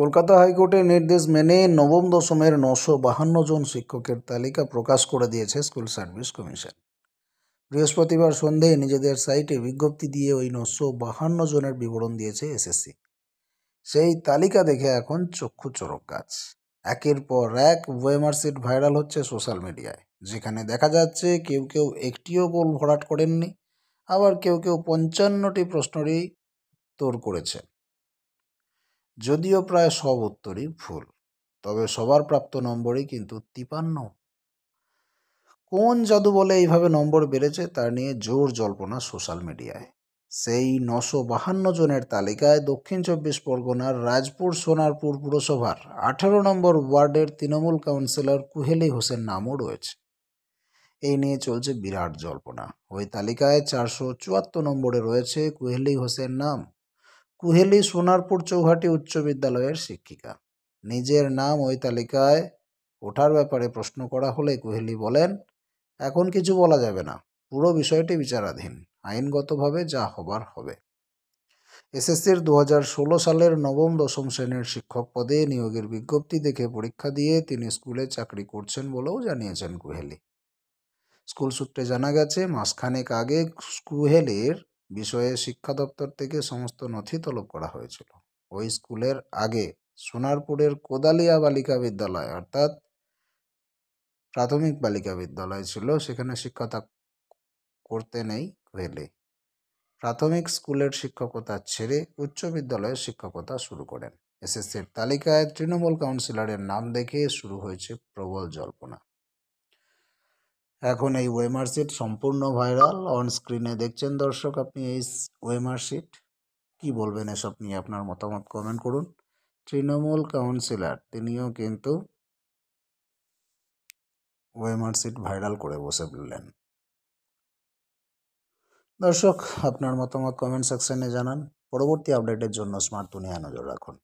কলকাতা হাইকোর্টের নির্দেশ মেনে নবম দশমের নশো বাহান্ন জন শিক্ষকের তালিকা প্রকাশ করে দিয়েছে স্কুল সার্ভিস কমিশন বৃহস্পতিবার সন্ধ্যায় নিজেদের সাইটে বিজ্ঞপ্তি দিয়ে ওই নশো বাহান্ন জনের বিবরণ দিয়েছে এসএসসি সেই তালিকা দেখে এখন চক্ষু চরক কাজ একের পর এক ওয়েমার্সিট ভাইরাল হচ্ছে সোশ্যাল মিডিয়ায় যেখানে দেখা যাচ্ছে কেউ কেউ একটিও গোল ভরাট করেননি আবার কেউ কেউ পঞ্চান্নটি প্রশ্নরই তোর করেছেন যদিও প্রায় সব উত্তরই ভুল তবে সবার প্রাপ্ত নম্বরই কিন্তু তিপান্ন কোন জাদু বলে এইভাবে নম্বর বেড়েছে তা নিয়ে জোর জল্পনা সোশ্যাল মিডিয়ায় সেই নশো বাহান্ন জনের তালিকায় দক্ষিণ চব্বিশ পরগনার রাজপুর সোনারপুর পুরসভার আঠেরো নম্বর ওয়ার্ডের তৃণমূল কাউন্সিলর কুহেলি হোসেন নামও রয়েছে এই নিয়ে চলছে বিরাট জল্পনা ওই তালিকায় চারশো চুয়াত্তর নম্বরে রয়েছে কুহেলি হোসেন নাম কুহেলি সোনারপুর চৌহাটি উচ্চ বিদ্যালয়ের শিক্ষিকা নিজের নাম ওই তালিকায় ওঠার ব্যাপারে প্রশ্ন করা হলে কুহেলি বলেন এখন কিছু বলা যাবে না পুরো বিষয়টি বিচারাধীন আইনগতভাবে যা হবার হবে এসএসসির দু ষোলো সালের নবম দশম শ্রেণীর শিক্ষক পদে নিয়োগের বিজ্ঞপ্তি দেখে পরীক্ষা দিয়ে তিনি স্কুলে চাকরি করছেন বলেও জানিয়েছেন কুহেলি স্কুল সূত্রে জানা গেছে মাসখানেক আগে কুহেলির বিষয়ে শিক্ষা দপ্তর থেকে সমস্ত নথি তলব করা হয়েছিল ওই স্কুলের আগে সোনারপুরের কোদালিয়া বালিকা বিদ্যালয় অর্থাৎ প্রাথমিক বালিকা বিদ্যালয় ছিল সেখানে শিক্ষকতা করতে নেই ভেলে প্রাথমিক স্কুলের শিক্ষকতা ছেড়ে উচ্চ বিদ্যালয়ে শিক্ষকতা শুরু করেন এসএসসির তালিকায় তৃণমূল কাউন্সিলরের নাম দেখে শুরু হয়েছে প্রবল জল্পনা এখন এই ওয়েমার শিট সম্পূর্ণ ভাইরাল অন স্ক্রিনে দেখছেন দর্শক আপনি এই ওয়েমার শিট কী বলবেন এসব নিয়ে আপনার মতামত কমেন্ট করুন তৃণমূল কাউন্সিলর তিনিও কিন্তু ওয়েমার শিট ভাইরাল করে বসে বললেন দর্শক আপনার মতামত কমেন্ট সেকশনে জানান পরবর্তী আপডেটের জন্য স্মার্ট দুনিয়া নজর রাখুন